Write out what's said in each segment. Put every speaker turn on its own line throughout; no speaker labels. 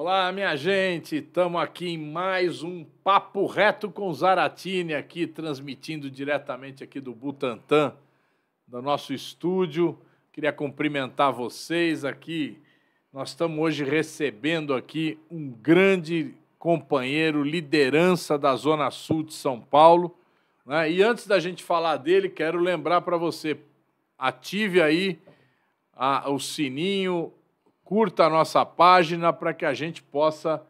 Olá, minha gente! Estamos aqui em mais um Papo Reto com Zaratini, aqui transmitindo diretamente aqui do Butantã, do nosso estúdio. Queria cumprimentar vocês aqui. Nós estamos hoje recebendo aqui um grande companheiro, liderança da Zona Sul de São Paulo. Né? E antes da gente falar dele, quero lembrar para você, ative aí a, o sininho, curta a nossa página para que a gente possa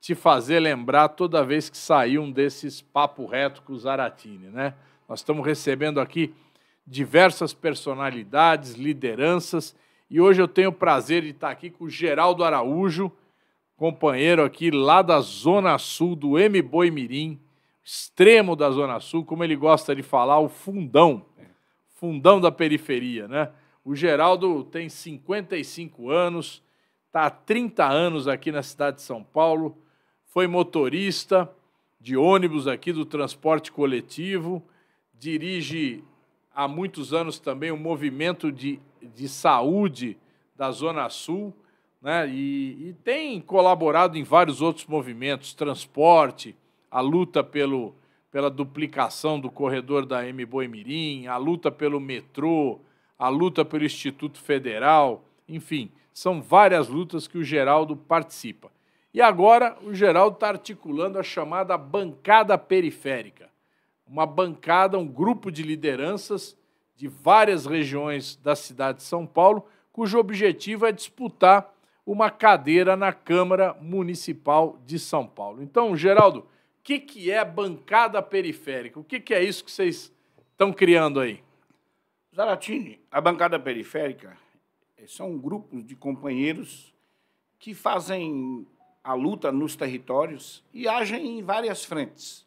te fazer lembrar toda vez que sair um desses papo reto com o Zaratini, né? Nós estamos recebendo aqui diversas personalidades, lideranças, e hoje eu tenho o prazer de estar aqui com o Geraldo Araújo, companheiro aqui lá da Zona Sul do M Boi Mirim, extremo da Zona Sul, como ele gosta de falar, o fundão, fundão da periferia, né? O Geraldo tem 55 anos, está há 30 anos aqui na cidade de São Paulo, foi motorista de ônibus aqui do transporte coletivo, dirige há muitos anos também o um movimento de, de saúde da Zona Sul, né? E, e, tem colaborado em vários outros movimentos, transporte, a luta pelo, pela duplicação do corredor da M. Boemirim, a luta pelo metrô, a luta pelo Instituto Federal, enfim, são várias lutas que o Geraldo participa. E agora o Geraldo está articulando a chamada bancada periférica. Uma bancada, um grupo de lideranças de várias regiões da cidade de São Paulo, cujo objetivo é disputar uma cadeira na Câmara Municipal de São Paulo. Então, Geraldo, o que, que é bancada periférica? O que, que é isso que vocês estão criando aí? Zaratini,
a bancada periférica eh, são grupos de companheiros que fazem a luta nos territórios e agem em várias frentes.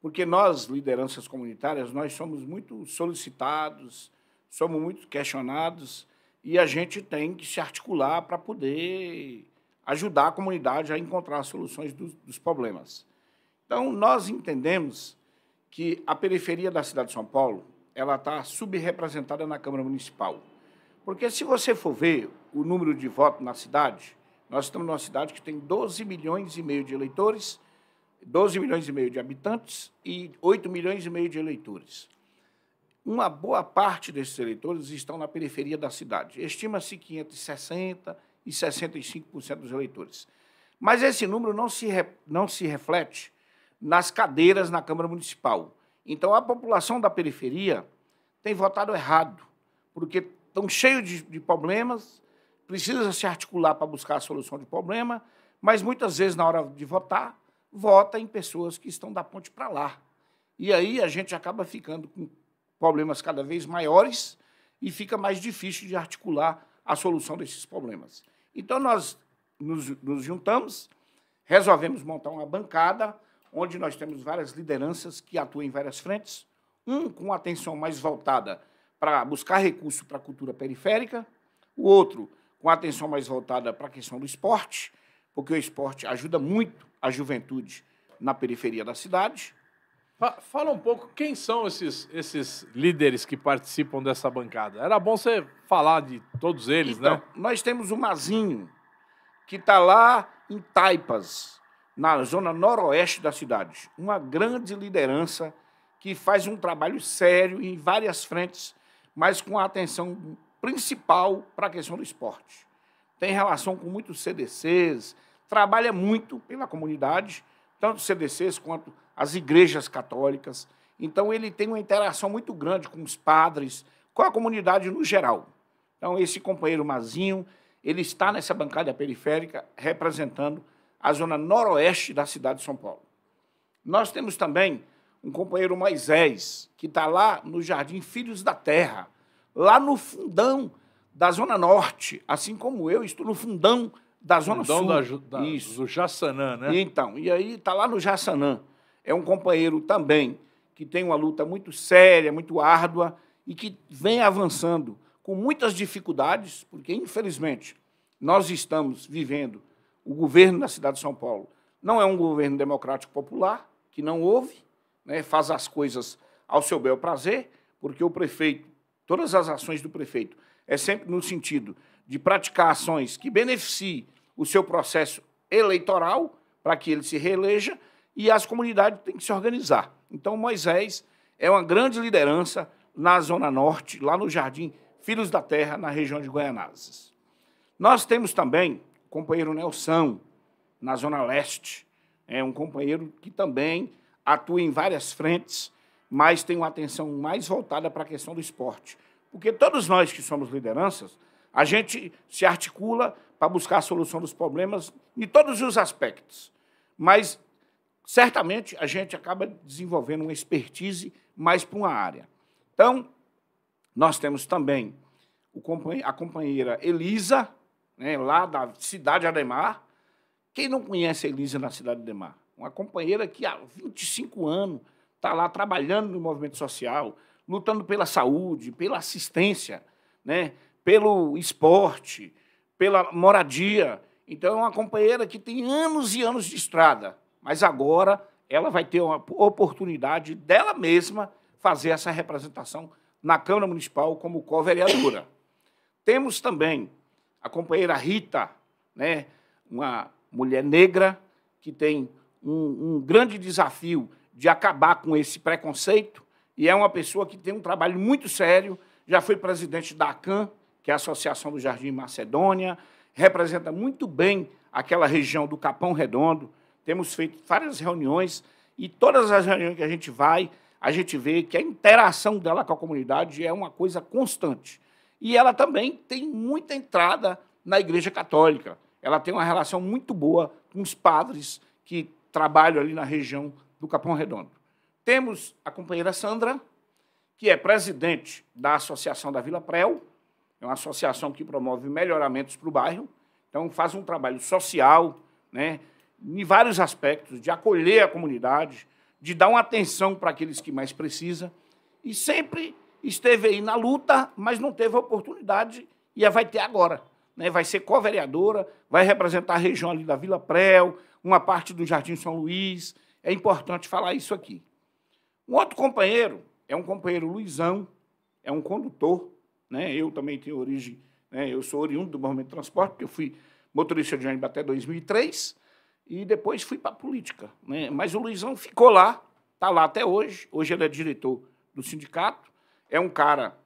Porque nós, lideranças comunitárias, nós somos muito solicitados, somos muito questionados e a gente tem que se articular para poder ajudar a comunidade a encontrar soluções dos, dos problemas. Então, nós entendemos que a periferia da cidade de São Paulo, ela está subrepresentada na Câmara Municipal. Porque se você for ver o número de votos na cidade, nós estamos numa cidade que tem 12 milhões e meio de eleitores, 12 milhões e meio de habitantes e 8 milhões e meio de eleitores. Uma boa parte desses eleitores estão na periferia da cidade. Estima-se que entre 60% e 65% dos eleitores. Mas esse número não se, re, não se reflete nas cadeiras na Câmara Municipal. Então, a população da periferia tem votado errado, porque estão cheios de, de problemas, precisa se articular para buscar a solução de problema, mas muitas vezes, na hora de votar, vota em pessoas que estão da ponte para lá. E aí a gente acaba ficando com problemas cada vez maiores e fica mais difícil de articular a solução desses problemas. Então, nós nos, nos juntamos, resolvemos montar uma bancada onde nós temos várias lideranças que atuam em várias frentes, um com atenção mais voltada para buscar recurso para a cultura periférica, o outro com atenção mais voltada para a questão do esporte, porque o esporte ajuda muito a juventude na periferia da
cidade. Fala um pouco quem são esses, esses líderes que participam dessa bancada. Era bom você falar de todos eles, né? então, né? Nós temos o Mazinho,
que está lá em Taipas, na zona noroeste da cidade. Uma grande liderança que faz um trabalho sério em várias frentes, mas com a atenção principal para a questão do esporte. Tem relação com muitos CDCs, trabalha muito pela comunidade, tanto CDCs quanto as igrejas católicas. Então, ele tem uma interação muito grande com os padres, com a comunidade no geral. Então, esse companheiro Mazinho, ele está nessa bancada periférica representando a zona noroeste da cidade de São Paulo. Nós temos também um companheiro Moisés, que está lá no Jardim Filhos da Terra, lá no fundão da Zona Norte, assim como eu estou no fundão da Zona fundão Sul. Da, da,
Isso. Do Jaçanã, né?
então, e aí está lá no Jaçanã. É um companheiro também que tem uma luta muito séria, muito árdua e que vem avançando com muitas dificuldades, porque, infelizmente, nós estamos vivendo o governo da cidade de São Paulo não é um governo democrático popular, que não houve, né, faz as coisas ao seu bel prazer, porque o prefeito, todas as ações do prefeito, é sempre no sentido de praticar ações que beneficiem o seu processo eleitoral, para que ele se reeleja, e as comunidades têm que se organizar. Então, Moisés é uma grande liderança na Zona Norte, lá no Jardim Filhos da Terra, na região de Goianazes. Nós temos também companheiro Nelson, na Zona Leste. É um companheiro que também atua em várias frentes, mas tem uma atenção mais voltada para a questão do esporte. Porque todos nós que somos lideranças, a gente se articula para buscar a solução dos problemas em todos os aspectos. Mas, certamente, a gente acaba desenvolvendo uma expertise mais para uma área. Então, nós temos também a companheira Elisa, né, lá da cidade de Ademar. Quem não conhece a Elisa na cidade de Ademar? Uma companheira que há 25 anos está lá trabalhando no movimento social, lutando pela saúde, pela assistência, né, pelo esporte, pela moradia. Então, é uma companheira que tem anos e anos de estrada, mas agora ela vai ter uma oportunidade dela mesma fazer essa representação na Câmara Municipal como co-vereadora. Temos também a companheira Rita, né? uma mulher negra que tem um, um grande desafio de acabar com esse preconceito e é uma pessoa que tem um trabalho muito sério, já foi presidente da ACAN, que é a Associação do Jardim Macedônia, representa muito bem aquela região do Capão Redondo. Temos feito várias reuniões e todas as reuniões que a gente vai, a gente vê que a interação dela com a comunidade é uma coisa constante. E ela também tem muita entrada na Igreja Católica. Ela tem uma relação muito boa com os padres que trabalham ali na região do Capão Redondo. Temos a companheira Sandra, que é presidente da Associação da Vila Prel, é uma associação que promove melhoramentos para o bairro, então faz um trabalho social, né, em vários aspectos, de acolher a comunidade, de dar uma atenção para aqueles que mais precisam, e sempre esteve aí na luta, mas não teve a oportunidade e é, vai ter agora. Né? Vai ser co-vereadora, vai representar a região ali da Vila Préu, uma parte do Jardim São Luís. É importante falar isso aqui. Um outro companheiro é um companheiro Luizão, é um condutor. Né? Eu também tenho origem, né? eu sou oriundo do movimento de transporte, porque eu fui motorista de ônibus até 2003 e depois fui para a política. Né? Mas o Luizão ficou lá, está lá até hoje. Hoje ele é diretor do sindicato é um cara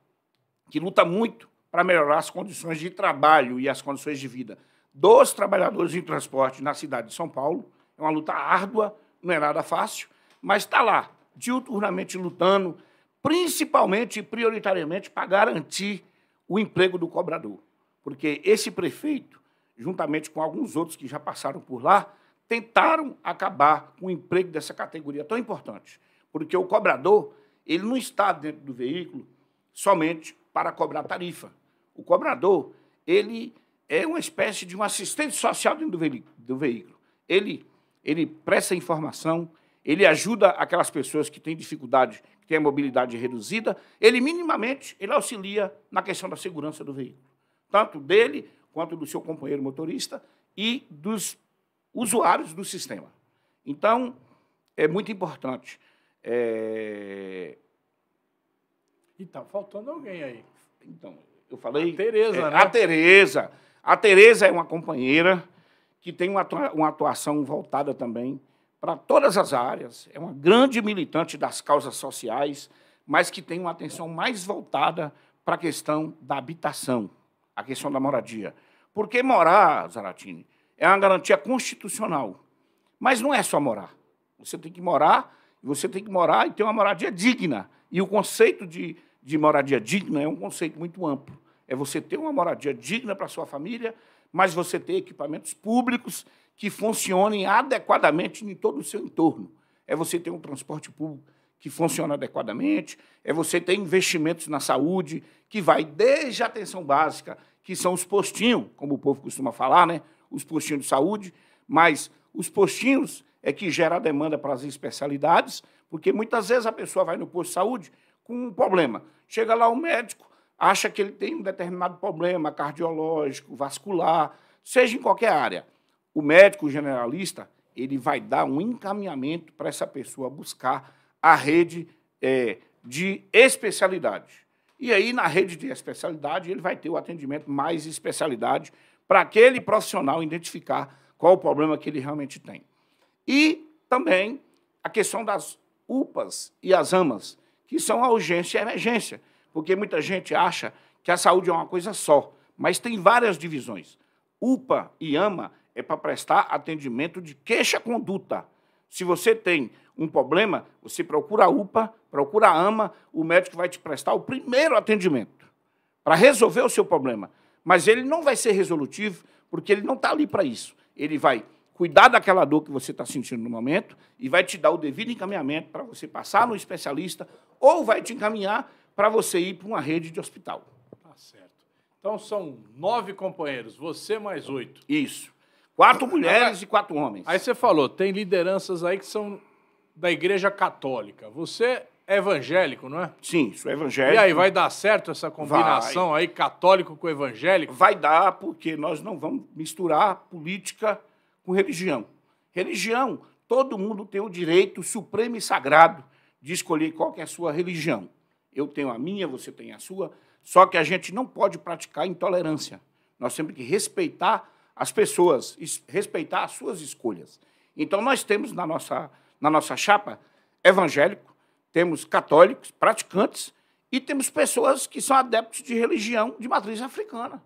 que luta muito para melhorar as condições de trabalho e as condições de vida dos trabalhadores em transporte na cidade de São Paulo. É uma luta árdua, não é nada fácil, mas está lá, diuturnamente lutando, principalmente e prioritariamente para garantir o emprego do cobrador. Porque esse prefeito, juntamente com alguns outros que já passaram por lá, tentaram acabar com o emprego dessa categoria tão importante. Porque o cobrador ele não está dentro do veículo somente para cobrar tarifa. O cobrador, ele é uma espécie de um assistente social dentro do, ve do veículo. Ele, ele presta informação, ele ajuda aquelas pessoas que têm dificuldade, que têm a mobilidade reduzida, ele minimamente ele auxilia na questão da segurança do veículo, tanto dele quanto do seu companheiro motorista e dos usuários do sistema. Então, é muito importante. É,
e tá faltando alguém aí. Então,
eu falei. A Tereza, é, né? A Tereza. A Tereza é uma companheira que tem uma, uma atuação voltada também para todas as áreas. É uma grande militante das causas sociais, mas que tem uma atenção mais voltada para a questão da habitação, a questão da moradia. Porque morar, Zaratini, é uma garantia constitucional. Mas não é só morar. Você tem que morar, você tem que morar e ter uma moradia digna. E o conceito de, de moradia digna é um conceito muito amplo. É você ter uma moradia digna para a sua família, mas você ter equipamentos públicos que funcionem adequadamente em todo o seu entorno. É você ter um transporte público que funciona adequadamente, é você ter investimentos na saúde, que vai desde a atenção básica, que são os postinhos, como o povo costuma falar, né? os postinhos de saúde, mas os postinhos é que gera a demanda para as especialidades, porque muitas vezes a pessoa vai no posto de saúde com um problema. Chega lá o médico, acha que ele tem um determinado problema cardiológico, vascular, seja em qualquer área. O médico generalista ele vai dar um encaminhamento para essa pessoa buscar a rede é, de especialidade. E aí, na rede de especialidade, ele vai ter o atendimento mais especialidade para aquele profissional identificar qual o problema que ele realmente tem. E também a questão das UPAs e as AMAs, que são a urgência e a emergência, porque muita gente acha que a saúde é uma coisa só, mas tem várias divisões. UPA e AMA é para prestar atendimento de queixa-conduta. Se você tem um problema, você procura a UPA, procura a AMA, o médico vai te prestar o primeiro atendimento para resolver o seu problema. Mas ele não vai ser resolutivo, porque ele não está ali para isso. Ele vai cuidar daquela dor que você está sentindo no momento e vai te dar o devido encaminhamento para você passar no especialista ou vai te encaminhar para você ir para uma rede de
hospital. Tá certo. Então são nove companheiros, você mais oito. Isso. Quatro mulheres e quatro homens. Aí você falou, tem lideranças aí que são da Igreja Católica. Você é evangélico, não é? Sim, sou evangélico. E aí, vai dar certo essa combinação vai. aí, católico com evangélico? Vai dar, porque nós não vamos misturar
política com religião. Religião, todo mundo tem o direito supremo e sagrado de escolher qual é a sua religião. Eu tenho a minha, você tem a sua, só que a gente não pode praticar intolerância. Nós temos que respeitar as pessoas, respeitar as suas escolhas. Então, nós temos na nossa, na nossa chapa evangélico, temos católicos, praticantes, e temos pessoas que são adeptos de religião de matriz africana.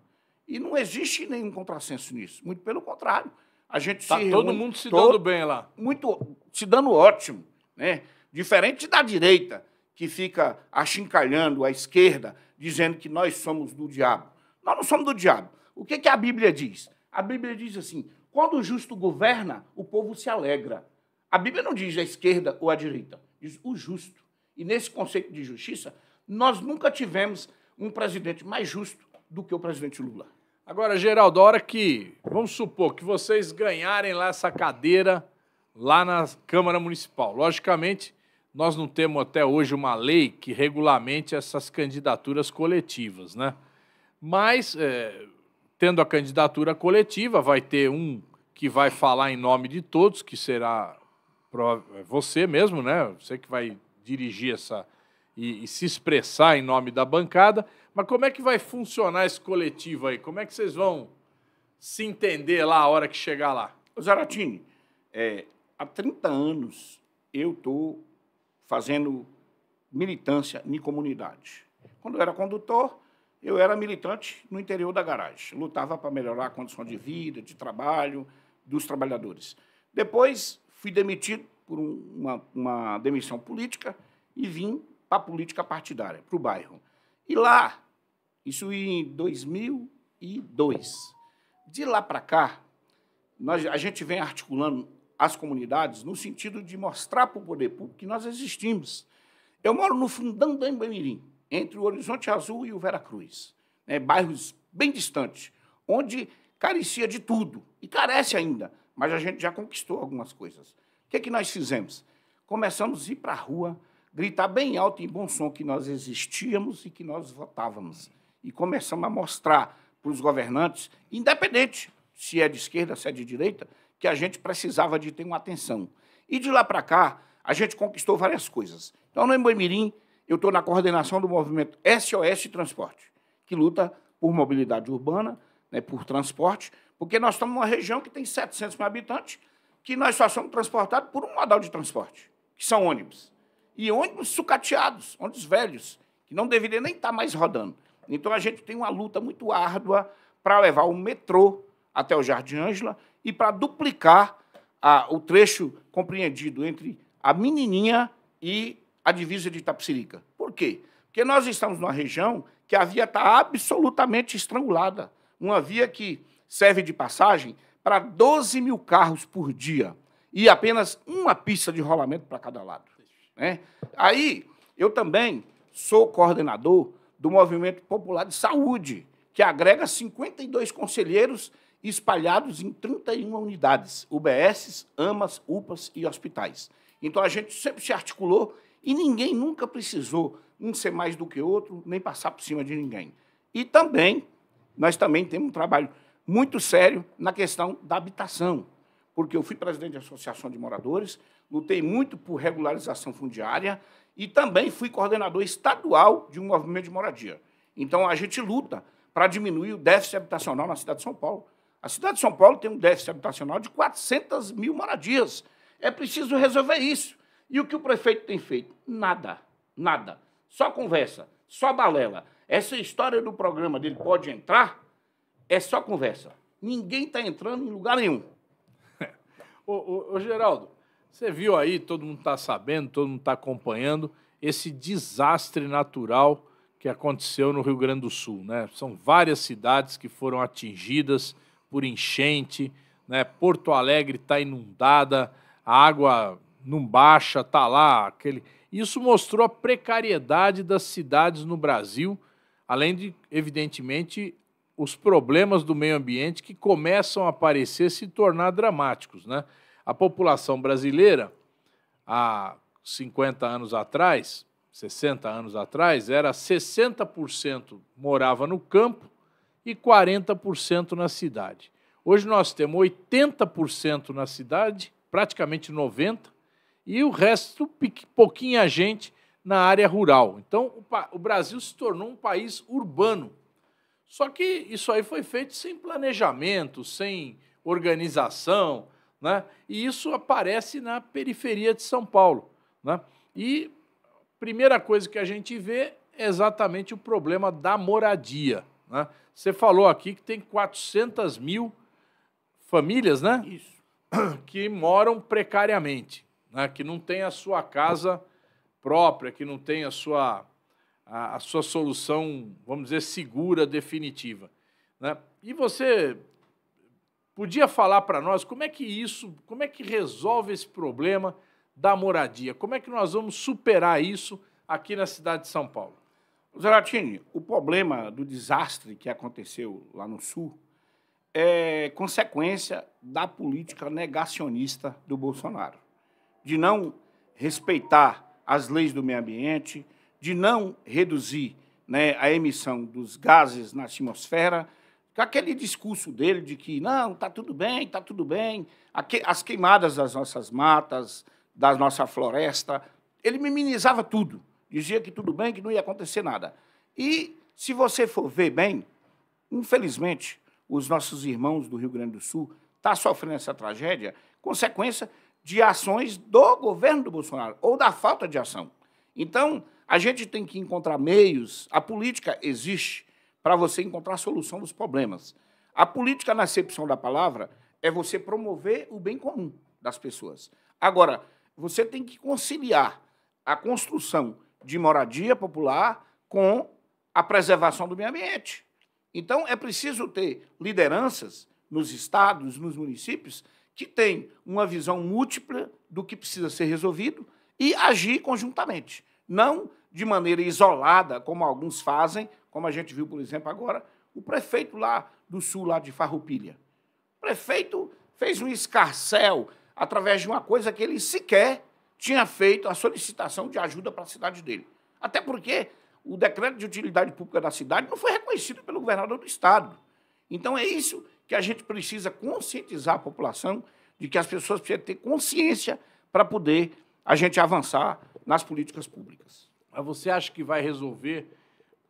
E não existe nenhum contrassenso nisso, muito pelo contrário. A gente tá se todo reúne, mundo se todo, dando bem lá. Muito se dando ótimo, né? Diferente da direita que fica achincalhando a esquerda, dizendo que nós somos do diabo. Nós não somos do diabo. O que, que a Bíblia diz? A Bíblia diz assim: quando o justo governa, o povo se alegra. A Bíblia não diz a esquerda ou a direita, diz o justo. E nesse conceito de justiça, nós nunca tivemos um presidente mais justo do que o presidente Lula.
Agora, Geraldo, a hora que, vamos supor, que vocês ganharem lá essa cadeira lá na Câmara Municipal. Logicamente, nós não temos até hoje uma lei que regulamente essas candidaturas coletivas, né? Mas, é, tendo a candidatura coletiva, vai ter um que vai falar em nome de todos, que será é, você mesmo, né? Você que vai dirigir essa, e, e se expressar em nome da bancada. Mas como é que vai funcionar esse coletivo aí? Como é que vocês vão se entender lá a hora que chegar lá? Zaratini, é, há 30 anos eu estou
fazendo militância em comunidade. Quando eu era condutor, eu era militante no interior da garagem. Lutava para melhorar a condição de vida, de trabalho dos trabalhadores. Depois fui demitido por uma, uma demissão política e vim para a política partidária, para o bairro. E lá, isso em 2002. De lá para cá, nós, a gente vem articulando as comunidades no sentido de mostrar para o poder público que nós existimos. Eu moro no fundão do Embamirim, entre o Horizonte Azul e o Vera Cruz, né, bairros bem distantes, onde carecia de tudo e carece ainda, mas a gente já conquistou algumas coisas. O que, é que nós fizemos? Começamos a ir para a rua, gritar bem alto e em bom som que nós existíamos e que nós votávamos. E começamos a mostrar para os governantes, independente se é de esquerda, se é de direita, que a gente precisava de ter uma atenção. E de lá para cá, a gente conquistou várias coisas. Então, no Emboimirim, eu estou na coordenação do movimento SOS Transporte, que luta por mobilidade urbana, né, por transporte, porque nós estamos numa região que tem 700 mil habitantes, que nós só somos transportados por um modal de transporte, que são ônibus e ônibus sucateados, ônibus velhos, que não deveriam nem estar tá mais rodando. Então a gente tem uma luta muito árdua para levar o metrô até o Jardim Ângela e para duplicar a, o trecho compreendido entre a Menininha e a divisa de Itapsirica. Por quê? Porque nós estamos numa região que a via está absolutamente estrangulada. Uma via que serve de passagem para 12 mil carros por dia e apenas uma pista de rolamento para cada lado. Né? Aí, eu também sou coordenador do Movimento Popular de Saúde, que agrega 52 conselheiros espalhados em 31 unidades, UBSs, AMAs, UPAs e hospitais. Então a gente sempre se articulou e ninguém nunca precisou um ser mais do que outro, nem passar por cima de ninguém. E também, nós também temos um trabalho muito sério na questão da habitação, porque eu fui presidente da Associação de Moradores, lutei muito por regularização fundiária e também fui coordenador estadual de um movimento de moradia. Então, a gente luta para diminuir o déficit habitacional na cidade de São Paulo. A cidade de São Paulo tem um déficit habitacional de 400 mil moradias. É preciso resolver isso. E o que o prefeito tem feito? Nada, nada. Só conversa, só balela. Essa
história do programa dele pode entrar é só conversa. Ninguém está entrando em lugar nenhum. ô, ô, ô Geraldo, você viu aí, todo mundo está sabendo, todo mundo está acompanhando esse desastre natural que aconteceu no Rio Grande do Sul. Né? São várias cidades que foram atingidas por enchente, né? Porto Alegre está inundada, a água não baixa, tá lá aquele. Isso mostrou a precariedade das cidades no Brasil, além de, evidentemente, os problemas do meio ambiente que começam a aparecer se tornar dramáticos, né? A população brasileira, há 50 anos atrás, 60 anos atrás, era 60% morava no campo e 40% na cidade. Hoje nós temos 80% na cidade, praticamente 90%, e o resto, pouquinha gente na área rural. Então, o Brasil se tornou um país urbano. Só que isso aí foi feito sem planejamento, sem organização, né? E isso aparece na periferia de São Paulo. Né? E a primeira coisa que a gente vê é exatamente o problema da moradia. Né? Você falou aqui que tem 400 mil famílias, né? Isso. Que moram precariamente, né? que não tem a sua casa própria, que não tem a sua, a, a sua solução, vamos dizer, segura, definitiva. Né? E você podia falar para nós como é que isso, como é que resolve esse problema da moradia? Como é que nós vamos superar isso aqui na cidade de São Paulo? Zeratini, o problema
do desastre que aconteceu lá no Sul é consequência da política negacionista do Bolsonaro, de não respeitar as leis do meio ambiente, de não reduzir né, a emissão dos gases na atmosfera, com aquele discurso dele de que, não, está tudo bem, está tudo bem, as queimadas das nossas matas, da nossa floresta, ele minimizava tudo, dizia que tudo bem, que não ia acontecer nada. E, se você for ver bem, infelizmente, os nossos irmãos do Rio Grande do Sul estão tá sofrendo essa tragédia, consequência de ações do governo do Bolsonaro ou da falta de ação. Então, a gente tem que encontrar meios, a política existe, para você encontrar a solução dos problemas. A política, na acepção da palavra, é você promover o bem comum das pessoas. Agora, você tem que conciliar a construção de moradia popular com a preservação do meio ambiente. Então, é preciso ter lideranças nos estados, nos municípios, que têm uma visão múltipla do que precisa ser resolvido e agir conjuntamente, não de maneira isolada, como alguns fazem, como a gente viu, por exemplo, agora, o prefeito lá do sul, lá de Farroupilha. O prefeito fez um escarcel através de uma coisa que ele sequer tinha feito a solicitação de ajuda para a cidade dele. Até porque o decreto de utilidade pública da cidade não foi reconhecido pelo governador do estado. Então é isso que a gente precisa conscientizar a população de que as pessoas precisam ter consciência para poder a gente avançar
nas políticas públicas. Mas você acha que vai resolver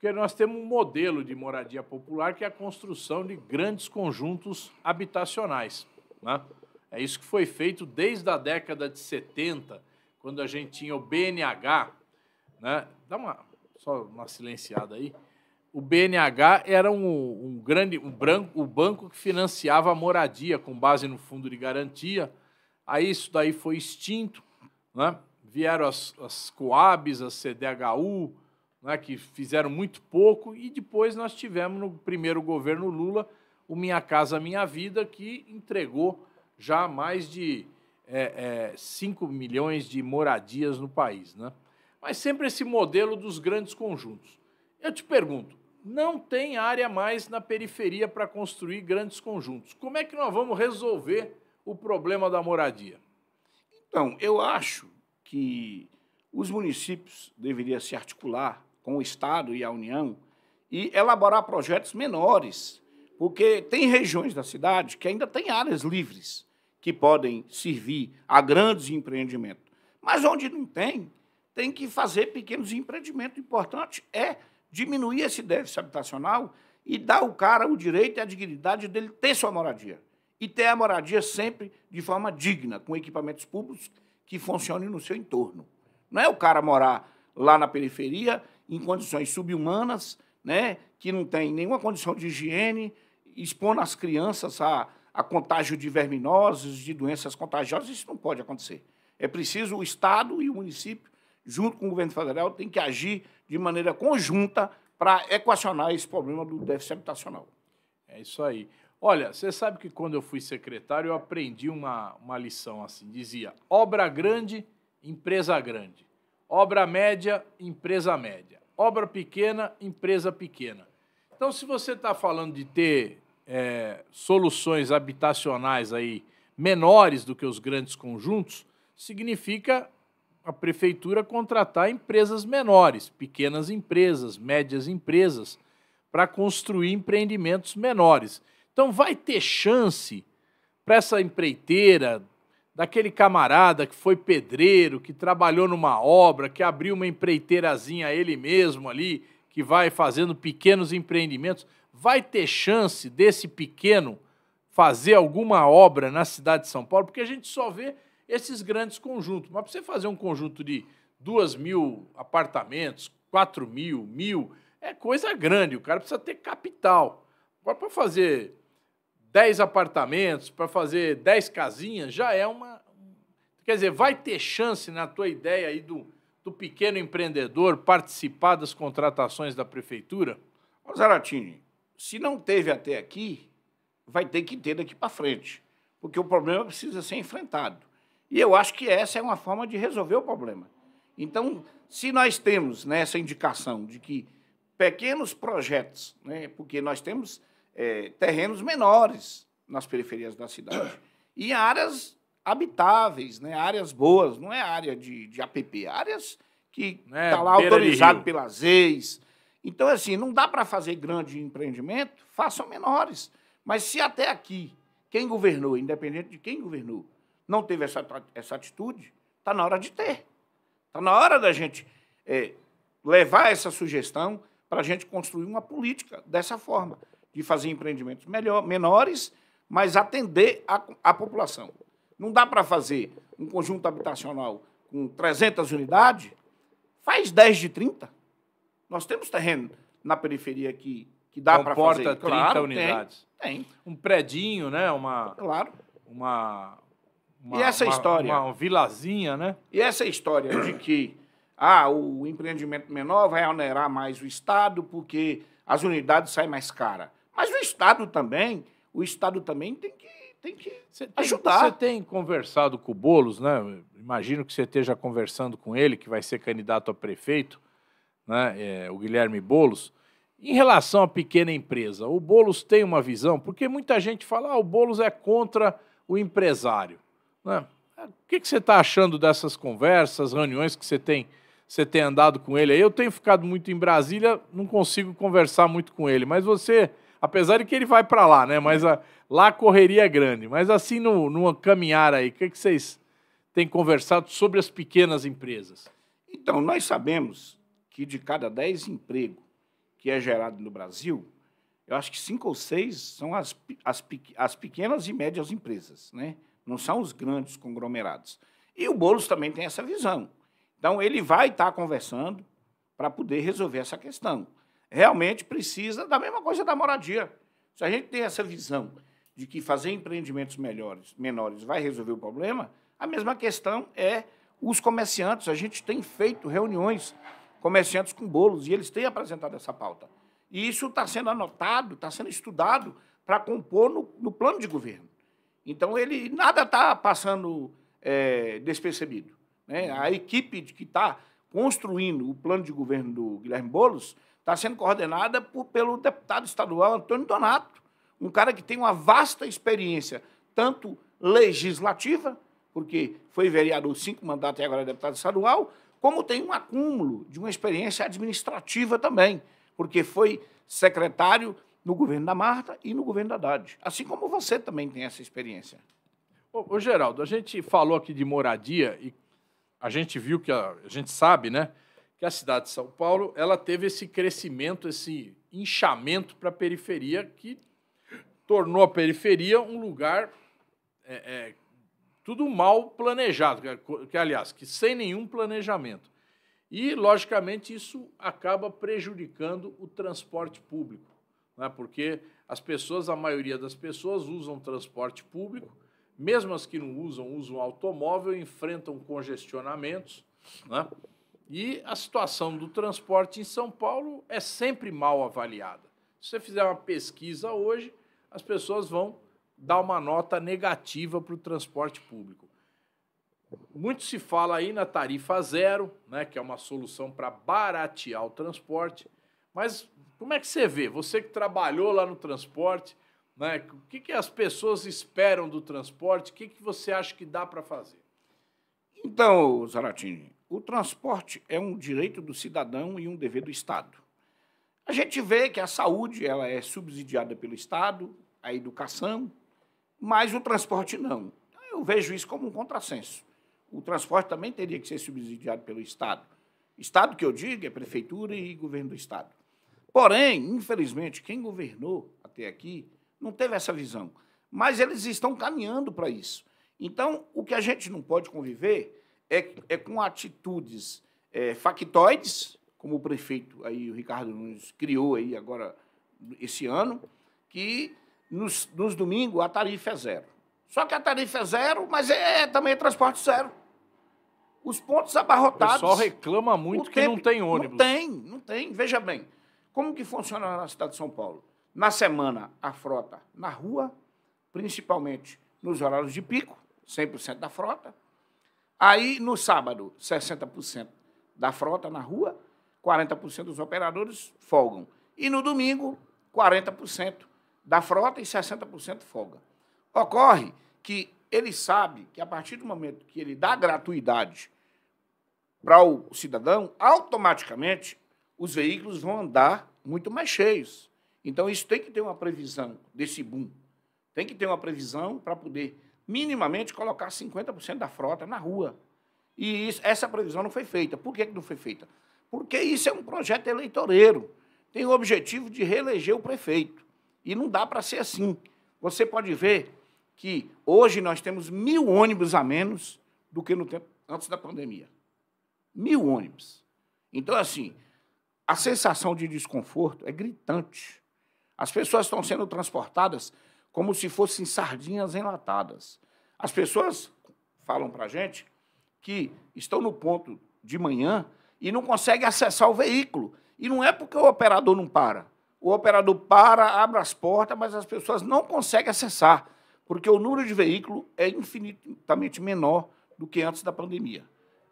porque nós temos um modelo de moradia popular que é a construção de grandes conjuntos habitacionais. Né? É isso que foi feito desde a década de 70, quando a gente tinha o BNH. Né? Dá uma, só uma silenciada aí. O BNH era um, um grande um branco, o banco que financiava a moradia com base no fundo de garantia. Aí isso daí foi extinto. Né? Vieram as, as Coabs, as CDHU, né, que fizeram muito pouco, e depois nós tivemos no primeiro governo Lula o Minha Casa Minha Vida, que entregou já mais de é, é, 5 milhões de moradias no país. Né? Mas sempre esse modelo dos grandes conjuntos. Eu te pergunto, não tem área mais na periferia para construir grandes conjuntos. Como é que nós vamos resolver o problema da moradia? Então, eu acho que
os municípios deveriam se articular com o Estado e a União e elaborar projetos menores, porque tem regiões da cidade que ainda tem áreas livres que podem servir a grandes empreendimentos. Mas onde não tem, tem que fazer pequenos empreendimentos. O importante é diminuir esse déficit habitacional e dar ao cara o direito e a dignidade dele ter sua moradia. E ter a moradia sempre de forma digna, com equipamentos públicos que funcionem no seu entorno. Não é o cara morar lá na periferia em condições subhumanas, né, que não tem nenhuma condição de higiene, expondo as crianças a, a contágio de verminoses, de doenças contagiosas, isso não pode acontecer. É preciso o Estado e o município, junto com o governo federal, tem que agir de maneira conjunta para equacionar esse
problema do déficit habitacional. É isso aí. Olha, você sabe que quando eu fui secretário, eu aprendi uma, uma lição assim: dizia obra grande, empresa grande, obra média, empresa média obra pequena, empresa pequena. Então, se você está falando de ter é, soluções habitacionais aí menores do que os grandes conjuntos, significa a prefeitura contratar empresas menores, pequenas empresas, médias empresas, para construir empreendimentos menores. Então, vai ter chance para essa empreiteira daquele camarada que foi pedreiro, que trabalhou numa obra, que abriu uma empreiteirazinha ele mesmo ali, que vai fazendo pequenos empreendimentos, vai ter chance desse pequeno fazer alguma obra na cidade de São Paulo? Porque a gente só vê esses grandes conjuntos. Mas para você fazer um conjunto de 2 mil apartamentos, 4 mil, mil, é coisa grande. O cara precisa ter capital. Agora, para fazer 10 apartamentos, para fazer 10 casinhas, já é uma. Quer dizer, vai ter chance na tua ideia aí do, do pequeno empreendedor participar das contratações da prefeitura? Ô, Zaratini, se não teve até aqui, vai ter que ter daqui para frente,
porque o problema precisa ser enfrentado. E eu acho que essa é uma forma de resolver o problema. Então, se nós temos nessa né, indicação de que pequenos projetos, né, porque nós temos é, terrenos menores nas periferias da cidade. E áreas habitáveis, né? áreas boas, não é área de, de APP, é áreas que está né, é, lá autorizado pelas leis. Então, assim, não dá para fazer grande empreendimento, façam menores. Mas se até aqui quem governou, independente de quem governou, não teve essa, essa atitude, está na hora de ter. Está na hora da gente é, levar essa sugestão para a gente construir uma política dessa forma de fazer empreendimentos melhor, menores, mas atender a, a população. Não dá para fazer um conjunto habitacional com 300 unidades, faz 10 de 30. Nós temos terreno na periferia que que dá para fazer. 30 claro, unidades. Tem, tem. Um predinho, né? Uma, claro. Uma, uma e essa uma, história? uma
vilazinha, né?
E essa história de que ah, o empreendimento menor vai onerar mais o Estado porque as unidades saem mais caras. Mas o Estado também, o Estado também tem que, tem que tem, ajudar. Você
tem conversado com o Boulos, né? Imagino que você esteja conversando com ele, que vai ser candidato a prefeito, né? É, o Guilherme Boulos. Em relação à pequena empresa, o Boulos tem uma visão, porque muita gente fala, ah, o Boulos é contra o empresário. Né? Ah, o que, que você está achando dessas conversas, reuniões que você tem, você tem andado com ele? Eu tenho ficado muito em Brasília, não consigo conversar muito com ele, mas você Apesar de que ele vai para lá, né? Mas a, lá a correria é grande. Mas assim, no, caminhar aí, o que, que vocês têm conversado sobre as pequenas empresas? Então, nós sabemos que de cada 10 empregos que é gerado no
Brasil, eu acho que cinco ou seis são as, as, as pequenas e médias empresas, né? não são os grandes conglomerados. E o Boulos também tem essa visão. Então, ele vai estar conversando para poder resolver essa questão realmente precisa da mesma coisa da moradia. Se a gente tem essa visão de que fazer empreendimentos melhores, menores vai resolver o problema, a mesma questão é os comerciantes. A gente tem feito reuniões comerciantes com bolos e eles têm apresentado essa pauta. E isso está sendo anotado, está sendo estudado para compor no, no, plano de governo. Então, ele nada está passando é, despercebido. Né? A equipe que está construindo o plano de governo do Guilherme Boulos está sendo coordenada por, pelo deputado estadual Antônio Donato, um cara que tem uma vasta experiência, tanto legislativa, porque foi vereador cinco mandatos e agora é deputado estadual, como tem um acúmulo de uma experiência administrativa também, porque foi
secretário no governo da Marta e no governo da Haddad. Assim como você também tem essa experiência. Ô, Geraldo, a gente falou aqui de moradia e a gente viu que a, a gente sabe, né, que a cidade de São Paulo ela teve esse crescimento, esse inchamento para a periferia, que tornou a periferia um lugar é, é, tudo mal planejado, que, é que, aliás, que sem nenhum planejamento. E, logicamente, isso acaba prejudicando o transporte público, né? porque as pessoas, a maioria das pessoas, usam transporte público, mesmo as que não usam, usam automóvel, enfrentam congestionamentos. Né? E a situação do transporte em São Paulo é sempre mal avaliada. Se você fizer uma pesquisa hoje, as pessoas vão dar uma nota negativa para o transporte público. Muito se fala aí na tarifa zero, né, que é uma solução para baratear o transporte. Mas como é que você vê? Você que trabalhou lá no transporte, né, o que, que as pessoas esperam do transporte? O que, que você acha que dá para fazer?
Então, Zaratini, o transporte é um direito do cidadão e um dever do Estado. A gente vê que a saúde ela é subsidiada pelo Estado, a educação, mas o transporte não. Eu vejo isso como um contrassenso. O transporte também teria que ser subsidiado pelo Estado. Estado que eu digo é prefeitura e governo do Estado. Porém, infelizmente, quem governou até aqui não teve essa visão. Mas eles estão caminhando para isso. Então, o que a gente não pode conviver é, é com atitudes é, factoides, como o prefeito aí, o Ricardo Nunes, criou aí agora esse ano, que nos, nos domingos a tarifa é zero. Só que a tarifa é zero, mas é, é também é transporte zero. Os pontos abarrotados. O pessoal
reclama muito que tempo, não tem ônibus. Não tem,
não tem. Veja bem, como que funciona na cidade de São Paulo? Na semana, a frota na rua, principalmente nos horários de pico, 100% da frota. Aí, no sábado, 60% da frota na rua, 40% dos operadores folgam. E no domingo, 40% da frota e 60% folga. Ocorre que ele sabe que a partir do momento que ele dá gratuidade para o cidadão, automaticamente os veículos vão andar muito mais cheios. Então, isso tem que ter uma previsão desse boom. Tem que ter uma previsão para poder minimamente colocar 50% da frota na rua. E isso, essa previsão não foi feita. Por que, que não foi feita? Porque isso é um projeto eleitoreiro. Tem o objetivo de reeleger o prefeito. E não dá para ser assim. Você pode ver que hoje nós temos mil ônibus a menos do que no tempo antes da pandemia. Mil ônibus. Então, assim, a sensação de desconforto é gritante. As pessoas estão sendo transportadas como se fossem sardinhas enlatadas. As pessoas falam para a gente que estão no ponto de manhã e não conseguem acessar o veículo. E não é porque o operador não para. O operador para, abre as portas, mas as pessoas não conseguem acessar, porque o número de veículo é infinitamente menor do que antes da pandemia.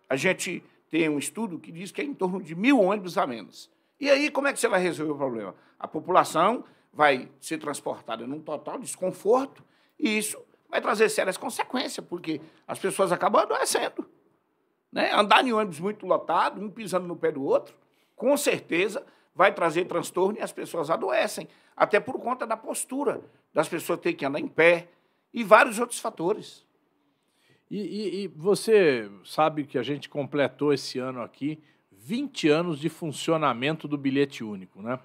A gente tem um estudo que diz que é em torno de mil ônibus a menos. E aí, como é que você vai resolver o problema? A população vai ser transportada num total desconforto e isso vai trazer sérias consequências, porque as pessoas acabam adoecendo. Né? Andar em ônibus muito lotado, um pisando no pé do outro, com certeza vai trazer transtorno e as pessoas adoecem, até por conta da postura das pessoas ter que andar em pé e vários outros
fatores. E, e, e você sabe que a gente completou esse ano aqui 20 anos de funcionamento do bilhete único, né?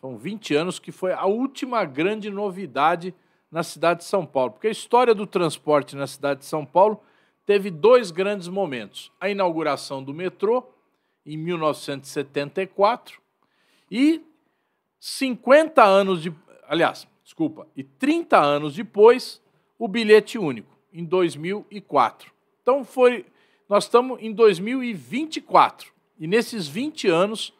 são 20 anos que foi a última grande novidade na cidade de São Paulo. Porque a história do transporte na cidade de São Paulo teve dois grandes momentos: a inauguração do metrô, em 1974, e 50 anos de. Aliás, desculpa, e 30 anos depois, o bilhete único, em 2004. Então foi. Nós estamos em 2024 e nesses 20 anos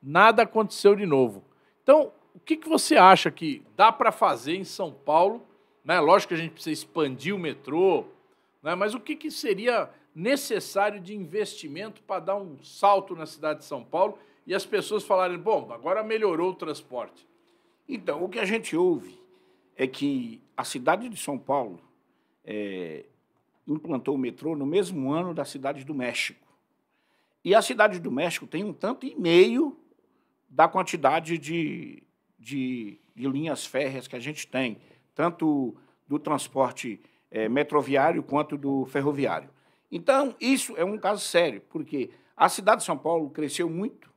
nada aconteceu de novo. Então, o que, que você acha que dá para fazer em São Paulo? Né? Lógico que a gente precisa expandir o metrô, né? mas o que, que seria necessário de investimento para dar um salto na cidade de São Paulo e as pessoas falarem, bom, agora melhorou o transporte? Então, o que a
gente ouve é que a cidade de São Paulo é, implantou o metrô no mesmo ano da cidade do México. E a cidade do México tem um tanto e meio da quantidade de, de, de linhas férreas que a gente tem, tanto do transporte é, metroviário quanto do ferroviário. Então, isso é um caso sério, porque a cidade de São Paulo cresceu muito,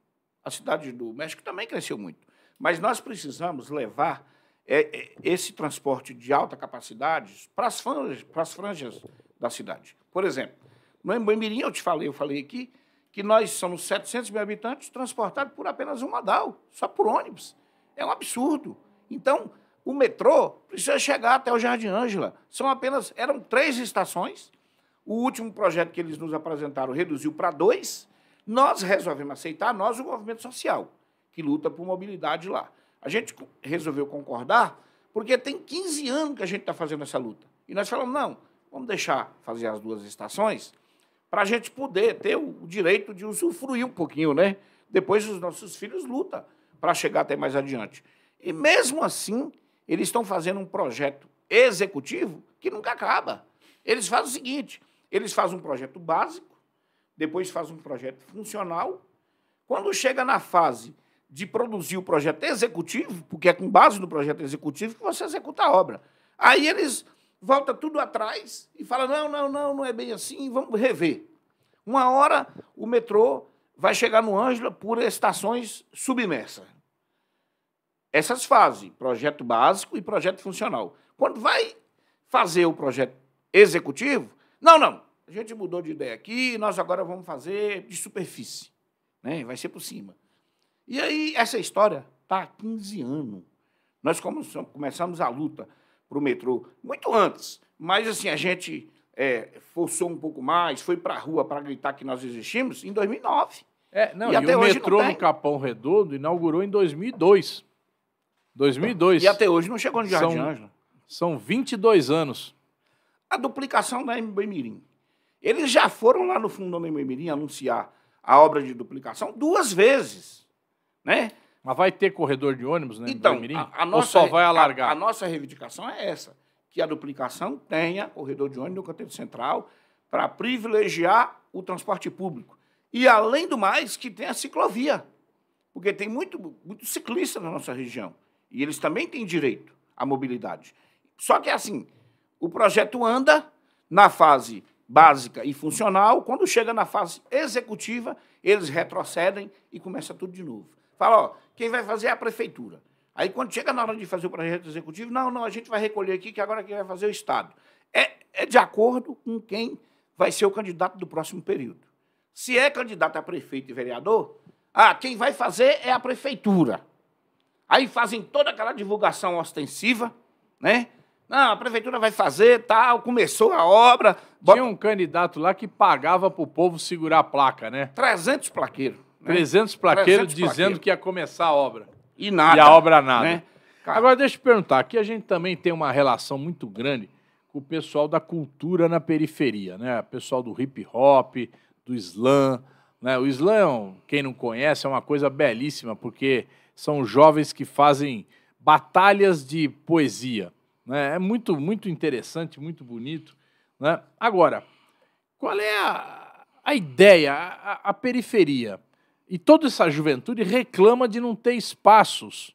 a cidade do México também cresceu muito, mas nós precisamos levar é, esse transporte de alta capacidade para as franjas, franjas da cidade. Por exemplo, no Embemirim, eu te falei, eu falei aqui, que nós somos 700 mil habitantes transportados por apenas um modal, só por ônibus. É um absurdo. Então, o metrô precisa chegar até o Jardim Ângela. São apenas, eram três estações. O último projeto que eles nos apresentaram reduziu para dois. Nós resolvemos aceitar, nós, o movimento social, que luta por mobilidade lá. A gente resolveu concordar, porque tem 15 anos que a gente está fazendo essa luta. E nós falamos, não, vamos deixar fazer as duas estações, para a gente poder ter o direito de usufruir um pouquinho, né? Depois os nossos filhos lutam para chegar até mais adiante. E mesmo assim, eles estão fazendo um projeto executivo que nunca acaba. Eles fazem o seguinte: eles fazem um projeto básico, depois fazem um projeto funcional. Quando chega na fase de produzir o projeto executivo, porque é com base no projeto executivo que você executa a obra. Aí eles volta tudo atrás e fala: não, não, não, não é bem assim, vamos rever. Uma hora o metrô vai chegar no Ângela por estações submersas. Essas fases, projeto básico e projeto funcional. Quando vai fazer o projeto executivo, não, não, a gente mudou de ideia aqui, nós agora vamos fazer de superfície, né? vai ser por cima. E aí, essa história está há 15 anos. Nós começamos a luta para o metrô, muito antes. Mas assim, a gente é, forçou um pouco mais, foi para a rua para gritar que nós existimos em 2009.
É, não, e, e o metrô no Capão Redondo inaugurou em 2002. 2002. E até hoje não chegou no Jardim são, Ângela. São 22 anos.
A duplicação da MB Mirim. Eles já foram lá no fundo da MB Mirim anunciar a obra de duplicação duas vezes. Né? Mas vai ter corredor de ônibus, né? Então, Mirim, a, a nossa, ou só vai alargar? A, a, nossa reivindicação é essa, que a duplicação tenha corredor de ônibus no canteiro central para privilegiar o transporte público. E, além do mais, que tenha ciclovia, porque tem muito, muito ciclista na nossa região. E eles também têm direito à mobilidade. Só que, assim, o projeto anda na fase básica e funcional. Quando chega na fase executiva, eles retrocedem e começa tudo de novo. Fala, ó, quem vai fazer é a prefeitura. Aí, quando chega na hora de fazer o projeto executivo, não, não, a gente vai recolher aqui, que agora quem vai fazer é o Estado. É, é de acordo com quem vai ser o candidato do próximo período. Se é candidato a prefeito e vereador, ah, quem vai fazer é a prefeitura. Aí fazem toda aquela divulgação ostensiva, né? Não, a prefeitura vai fazer, tal, começou
a obra. Bota... Tinha um candidato lá que pagava para o povo segurar a placa, né? 300 plaqueiros. 300 né? plaqueiros dizendo que ia começar a obra. E nada. E a obra nada. Né? Agora, deixa eu te perguntar. Aqui a gente também tem uma relação muito grande com o pessoal da cultura na periferia, né? O pessoal do hip hop, do slam. Né? O slam, quem não conhece, é uma coisa belíssima, porque são jovens que fazem batalhas de poesia. Né? É muito, muito interessante, muito bonito. Né? Agora, qual é a, a ideia, a, a periferia? E toda essa juventude reclama de não ter espaços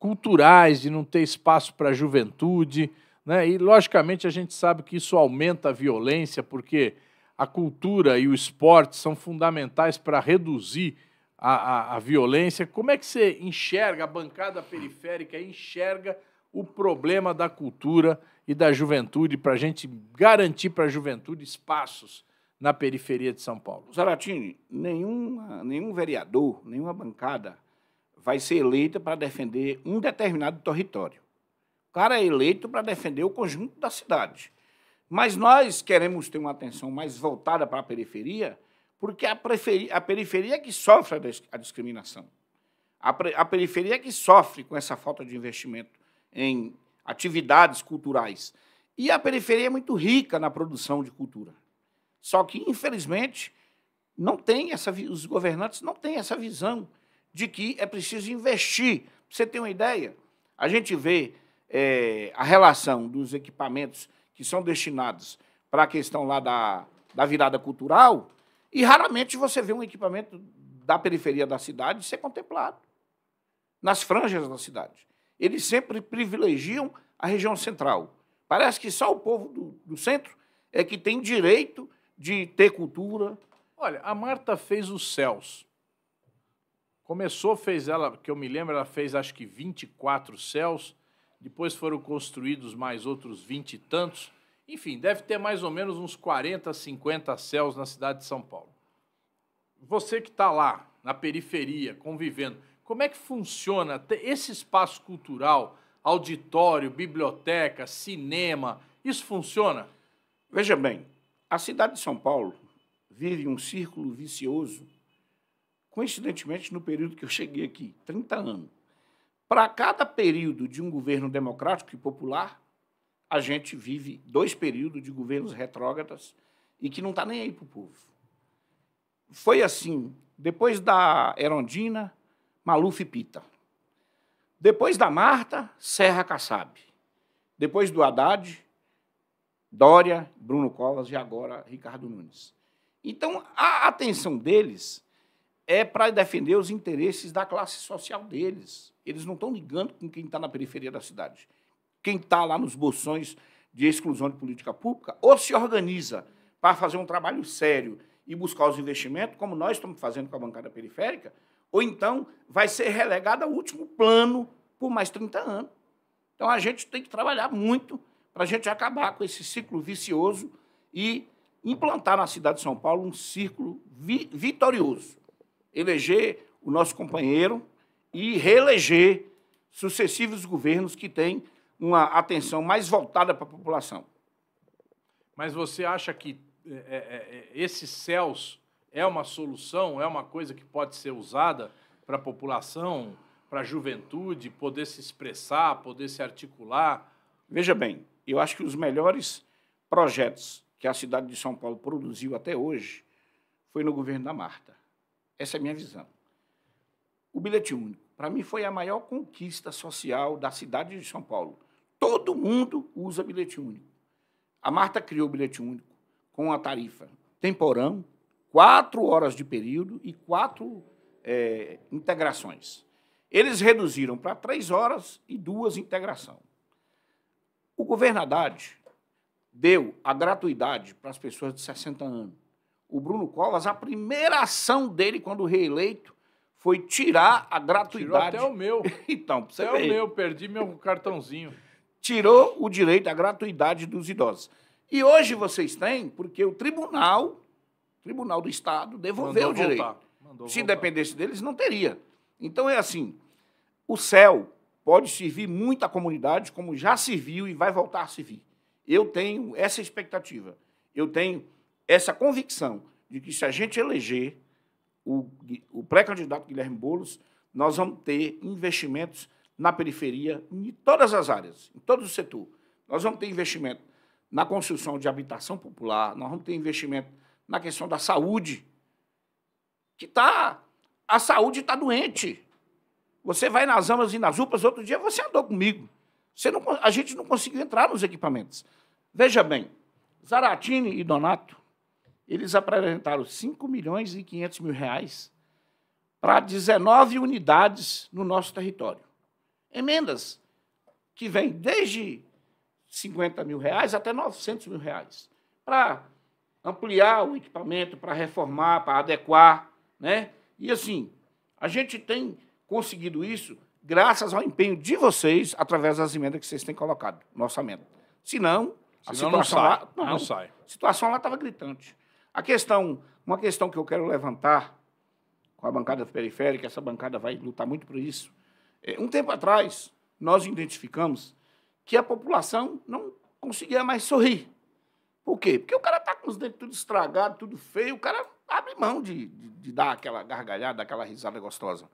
culturais, de não ter espaço para a juventude. Né? E, logicamente, a gente sabe que isso aumenta a violência, porque a cultura e o esporte são fundamentais para reduzir a, a, a, violência. Como é que você enxerga a bancada periférica, enxerga o problema da cultura e da juventude para a gente garantir para a juventude espaços na periferia de São Paulo? Zaratini,
nenhum, nenhum vereador, nenhuma bancada vai ser eleita para defender um determinado território. O cara é eleito para defender o conjunto da cidade. Mas nós queremos ter uma atenção mais voltada para a periferia, porque a, periferia, a periferia é que sofre a, discriminação. A, a periferia é que sofre com essa falta de investimento em atividades culturais. E a periferia é muito rica na produção de cultura. Só que, infelizmente, não tem essa, os governantes não têm essa visão de que é preciso investir. você tem uma ideia? A gente vê é, a relação dos equipamentos que são destinados para a questão lá da, da virada cultural, e raramente você vê um equipamento da periferia da cidade ser contemplado nas franjas da cidade. Eles sempre privilegiam a região central. Parece que só o povo do, do centro
é que tem direito de ter cultura. Olha, a Marta fez os céus. Começou, fez ela, que eu me lembro, ela fez acho que 24 céus, depois foram construídos mais outros 20 e tantos. Enfim, deve ter mais ou menos uns 40, 50 céus na cidade de São Paulo. Você que está lá, na periferia, convivendo, como é que funciona esse espaço cultural, auditório, biblioteca, cinema? Isso funciona? Veja bem,
a cidade de São Paulo vive um círculo vicioso, coincidentemente no período que eu cheguei aqui, 30 anos. Para cada período de um governo democrático e popular, a gente vive dois períodos de governos retrógradas e que não está nem aí para o povo. Foi assim, depois da Erondina, Maluf e Pita. Depois da Marta, Serra Kassab. Depois do Haddad, Dória, Bruno Covas e agora Ricardo Nunes. Então, a atenção deles é para defender os interesses da classe social deles. Eles não estão ligando com quem está na periferia da cidade. Quem está lá nos bolsões de exclusão de política pública ou se organiza para fazer um trabalho sério e buscar os investimentos, como nós estamos fazendo com a bancada periférica, ou então vai ser relegado ao último plano por mais 30 anos. Então, a gente tem que trabalhar muito para a gente acabar com esse ciclo vicioso e implantar na cidade de São Paulo um círculo vi vitorioso. Eleger o nosso companheiro e reeleger sucessivos governos que têm uma atenção mais voltada para a população.
Mas você acha que é, é, é, é esse CELS é uma solução, é uma coisa que pode ser usada para a população, para a juventude, poder se expressar, poder se articular? Veja bem, eu acho que os melhores projetos
que a cidade de São Paulo produziu até hoje foi no governo da Marta. Essa é a minha visão. O bilhete único, para mim, foi a maior conquista social da cidade de São Paulo. Todo mundo usa bilhete único. A Marta criou o bilhete único com a tarifa temporão, quatro horas de período e quatro é, integrações. Eles reduziram para três horas e duas integração. O governo Haddad deu a gratuidade para as pessoas de 60 anos. O Bruno Covas, a primeira ação dele quando reeleito foi tirar a gratuidade. Tirou até o meu. então, você até ver. o meu, perdi meu cartãozinho. Tirou o direito à gratuidade dos idosos. E hoje vocês têm, porque o tribunal, Tribunal do Estado, devolveu Mandou o direito. Se voltar. dependesse deles, não teria. Então é assim: o céu pode servir muito à comunidade, como já serviu e vai voltar a servir. Eu tenho essa expectativa, eu tenho essa convicção de que se a gente eleger o, o pré-candidato Guilherme Boulos, nós vamos ter investimentos na periferia, em todas as áreas, em todo o setor. Nós vamos ter investimento na construção de habitação popular, nós vamos ter investimento na questão da saúde, que tá, a saúde está doente. Você vai nas amas e nas UPAs, outro dia você andou comigo. Você não, a gente não conseguiu entrar nos equipamentos. Veja bem, Zaratini e Donato, eles apresentaram 5 milhões e 500 mil reais para 19 unidades no nosso território. Emendas que vêm desde 50 mil reais até 900 mil reais para ampliar o equipamento, para reformar, para adequar, né? E assim, a gente tem conseguido isso graças ao empenho de vocês através das emendas que vocês têm colocado no orçamento. Senão, a situação não sai, lá, não, não sai. A situação lá estava gritante. A questão, uma questão que eu quero levantar com a bancada periférica, essa bancada vai lutar muito por isso. É, um tempo atrás, nós identificamos que a população não conseguia mais sorrir. Por quê? Porque o cara está com os dentes tudo estragado, tudo feio, o cara abre mão de, de, de dar aquela gargalhada, aquela risada gostosa.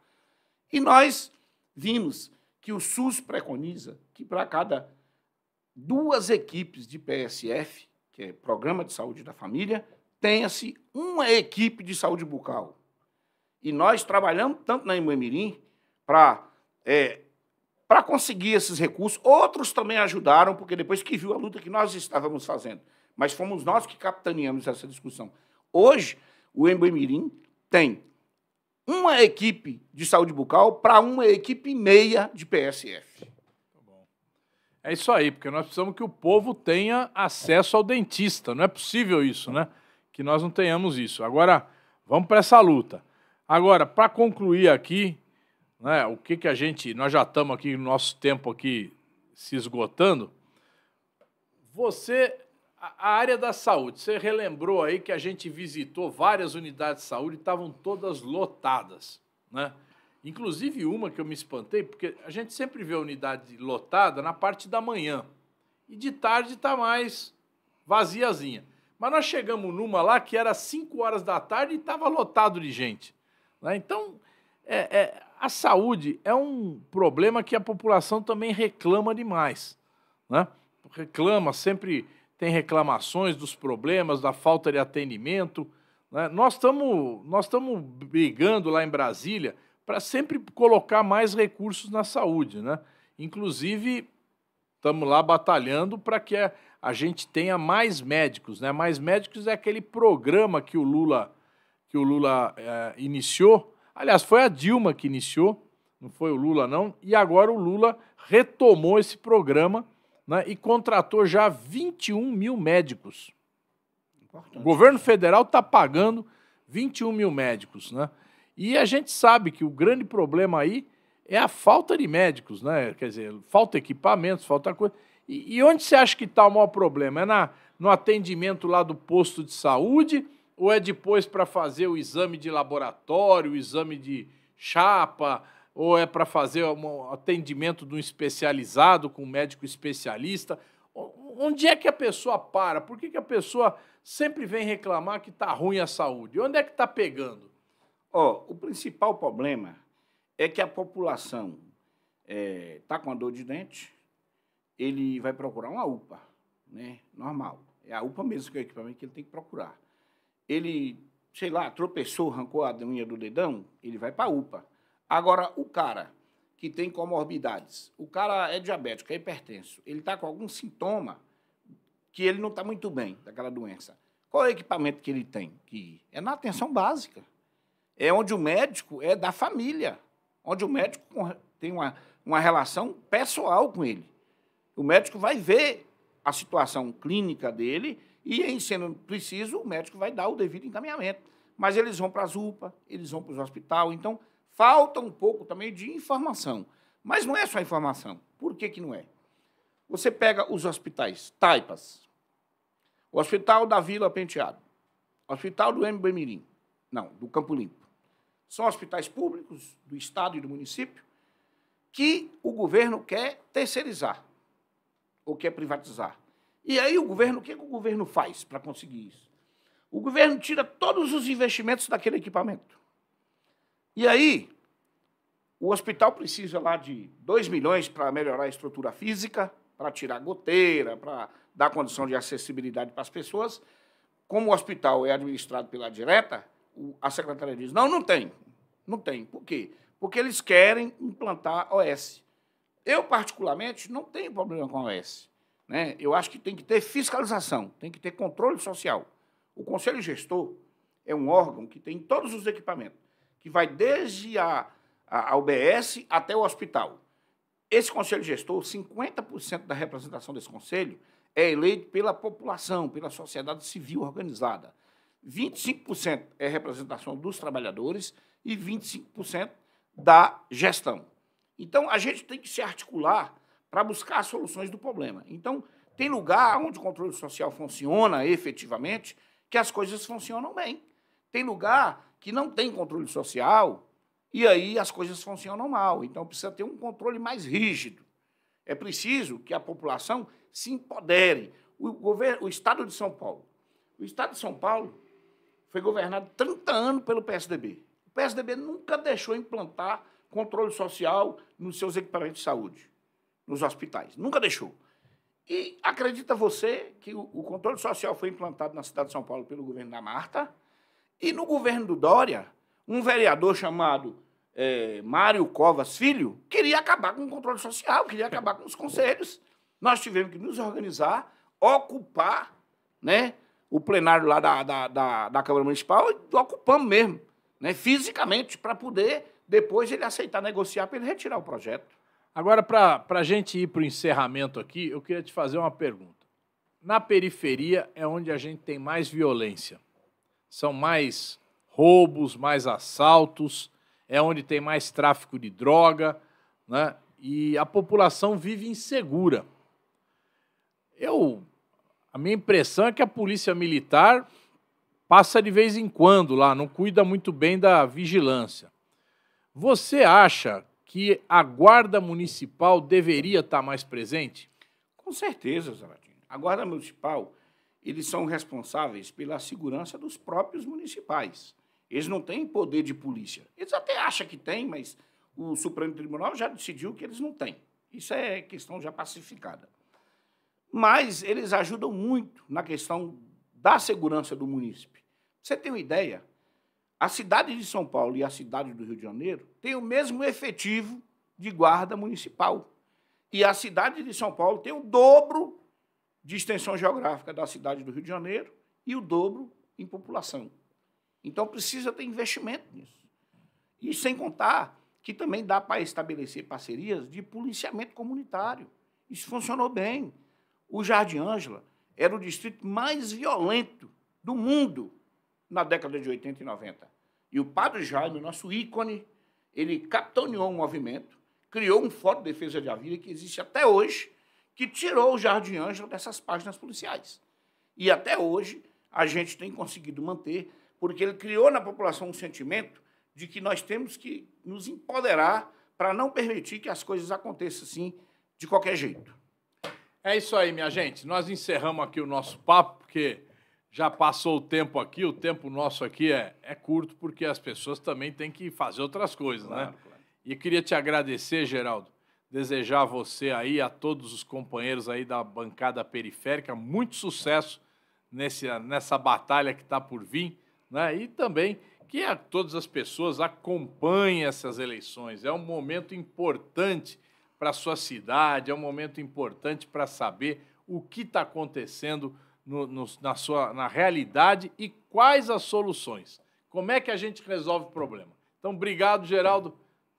E nós vimos que o SUS preconiza que para cada duas equipes de PSF, que é Programa de Saúde da Família, tenha-se uma equipe de saúde bucal. E nós trabalhamos tanto na Imamirim para é, para conseguir esses recursos. Outros também ajudaram, porque depois que viu a luta que nós estávamos fazendo, mas fomos nós que capitaneamos essa discussão. Hoje, o Embuemirim tem
uma equipe de saúde bucal para uma equipe e meia de PSF. Tá é isso aí, porque nós precisamos que o povo tenha acesso ao dentista. Não é possível isso, né? Que nós não tenhamos isso. Agora, vamos para essa luta. Agora, para concluir aqui, né, o que, que a gente. Nós já estamos aqui, nosso tempo aqui se esgotando. Você a área da saúde, você relembrou aí que a gente visitou várias unidades de saúde, e estavam todas lotadas, né? Inclusive uma que eu me espantei, porque a gente sempre vê a unidade lotada na parte da manhã. E de tarde está mais vaziazinha. Mas nós chegamos numa lá que era 5 horas da tarde e estava lotado de gente. Né? Então, é, é, a saúde é um problema que a população também reclama demais. Né? Reclama sempre tem reclamações dos problemas, da falta de atendimento. Né? Nós estamos nós estamos brigando lá em Brasília para sempre colocar mais recursos na saúde. Né? Inclusive, estamos lá batalhando para que a, a, gente tenha mais médicos. Né? Mais médicos é aquele programa que o Lula, que o Lula é, iniciou. Aliás, foi a Dilma que iniciou, não foi o Lula, não. E agora o Lula retomou esse programa né, e contratou já 21 mil médicos. Importante. O governo federal está pagando 21 mil médicos. Né? E a gente sabe que o grande problema aí é a falta de médicos, né? quer dizer, falta equipamentos, falta coisa. E, e onde você acha que está o maior problema? É na, no atendimento lá do posto de saúde ou é depois para fazer o exame de laboratório, o exame de chapa, ou é para fazer um atendimento de um especializado, com um médico especialista? Onde é que a pessoa para? Por que, que a pessoa sempre vem reclamar que está ruim a saúde? Onde é que está pegando? Oh, o principal problema é que a população está é, tá com a dor de
dente, ele vai procurar uma UPA, né? normal. É a UPA mesmo que é o equipamento que ele tem que procurar. Ele, sei lá, tropeçou, arrancou a unha do dedão, ele vai para a UPA. Agora, o cara que tem comorbidades, o cara é diabético, é hipertenso, ele está com algum sintoma que ele não está muito bem daquela doença. Qual é o equipamento que ele tem que ir? É na atenção básica. É onde o médico é da família, onde o médico tem uma, uma relação pessoal com ele. O médico vai ver a situação clínica dele e, em sendo preciso, o médico vai dar o devido encaminhamento. Mas eles vão para as UPA, eles vão para os hospital. Então, Falta um pouco também de informação. Mas não é só informação. Por que, que não é? Você pega os hospitais, Taipas, o Hospital da Vila Penteado, Hospital do Mirim, não, do Campo Limpo. São hospitais públicos do Estado e do município que o governo quer terceirizar ou quer privatizar. E aí o governo, o que, que o governo faz para conseguir isso? O governo tira todos os investimentos daquele equipamento. E aí, o hospital precisa lá de 2 milhões para melhorar a estrutura física, para tirar goteira, para dar condição de acessibilidade para as pessoas. Como o hospital é administrado pela direta, a secretaria diz: não, não tem. Não tem. Por quê? Porque eles querem implantar OS. Eu, particularmente, não tenho problema com a OS. Né? Eu acho que tem que ter fiscalização, tem que ter controle social. O Conselho Gestor é um órgão que tem todos os equipamentos que vai desde a, a, a UBS até o hospital. Esse conselho gestor, 50% da representação desse conselho é eleito pela população, pela sociedade civil organizada. 25% é representação dos trabalhadores e 25% da gestão. Então, a gente tem que se articular para buscar soluções do problema. Então, tem lugar onde o controle social funciona efetivamente que as coisas funcionam bem. Tem lugar que não tem controle social, e aí as coisas funcionam mal. Então precisa ter um controle mais rígido. É preciso que a população se empodere. O, governo, o Estado de São Paulo. O Estado de São Paulo foi governado 30 anos pelo PSDB. O PSDB nunca deixou implantar controle social nos seus equipamentos de saúde, nos hospitais. Nunca deixou. E acredita você que o, o controle social foi implantado na cidade de São Paulo pelo governo da Marta? E no governo do Dória, um vereador chamado é, Mário Covas Filho queria acabar com o controle social, queria acabar com os conselhos. Nós tivemos que nos organizar, ocupar né, o plenário lá da, da, da, da Câmara Municipal e ocupamos mesmo, né, fisicamente,
para poder depois ele aceitar negociar para ele retirar o projeto. Agora, para a gente ir para o encerramento aqui, eu queria te fazer uma pergunta. Na periferia é onde a gente tem mais violência são mais roubos, mais assaltos, é onde tem mais tráfico de droga, né? E a população vive insegura. Eu a minha impressão é que a polícia militar passa de vez em quando lá, não cuida muito bem da vigilância. Você acha que a guarda municipal deveria estar mais presente?
Com certeza, Zanatinho. A guarda municipal, eles são responsáveis pela segurança dos próprios municipais. Eles não têm poder de polícia. Eles até acham que têm, mas o Supremo Tribunal já decidiu que eles não têm. Isso é questão já pacificada. Mas eles ajudam muito na questão da segurança do munícipe. Você tem uma ideia? A cidade de São Paulo e a cidade do Rio de Janeiro têm o mesmo efetivo de guarda municipal. E a cidade de São Paulo tem o dobro de extensão geográfica da cidade do Rio de Janeiro e o dobro em população. Então precisa ter investimento nisso. E sem contar que também dá para estabelecer parcerias de policiamento comunitário. Isso funcionou bem. O Jardim Ângela era o distrito mais violento do mundo na década de 80 e 90. E o Padre Jaime, nosso ícone, ele capitaneou um movimento, criou um Fórum de Defesa de Vida que existe até hoje, que tirou o Jardim Ângelo dessas páginas policiais. E até hoje a gente tem conseguido manter, porque ele criou na população um sentimento de que nós temos que nos empoderar para não permitir que as coisas aconteçam assim de qualquer jeito.
É isso aí, minha gente. Nós encerramos aqui o nosso papo, porque já passou o tempo aqui, o tempo nosso aqui é, é curto, porque as pessoas também têm que fazer outras coisas, né? claro, né? Claro. E queria te agradecer, Geraldo, desejar a você aí, a todos os companheiros aí da bancada periférica, muito sucesso nesse, nessa batalha que está por vir, né? E também que a todas as pessoas acompanhem essas eleições. É um momento importante para a sua cidade, é um momento importante para saber o que está acontecendo no, no, na, sua, na realidade e quais as soluções. Como é que a gente resolve o problema? Então, obrigado, Geraldo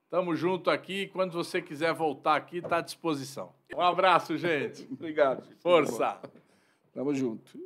Tamo junto aqui. Quando você quiser voltar aqui, tá à disposição. Um abraço, gente. Obrigado. Força.
Tamo junto.